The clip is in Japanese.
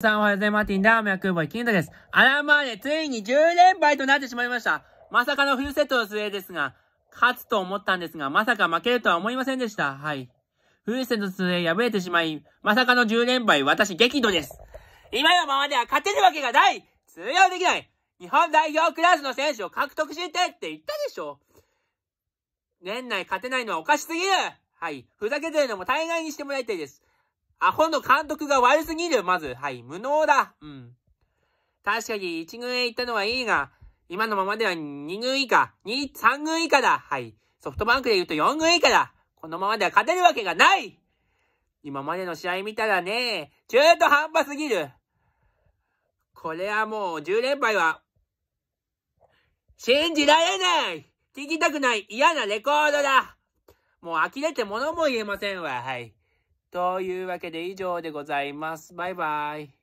さんおはようございます。マーティンダーメアクーボイン太です。アラマーでついに10連敗となってしまいました。まさかのフルセットの末ですが、勝つと思ったんですが、まさか負けるとは思いませんでした。はい。フルセットの末破れてしまい、まさかの10連敗、私激怒です。今のままでは勝てるわけがない通用できない日本代表クラスの選手を獲得してって言ったでしょ年内勝てないのはおかしすぎるはい。ふざけてるのも大概にしてもらいたいです。アホの監督が悪すぎる、まず。はい、無能だ。うん。確かに1軍へ行ったのはいいが、今のままでは2軍以下、2、3軍以下だ。はい。ソフトバンクで言うと4軍以下だ。このままでは勝てるわけがない今までの試合見たらね、中途半端すぎる。これはもう10連敗は、信じられない聞きたくない嫌なレコードだもう呆れて物も言えませんわ。はい。というわけで以上でございます。バイバイ。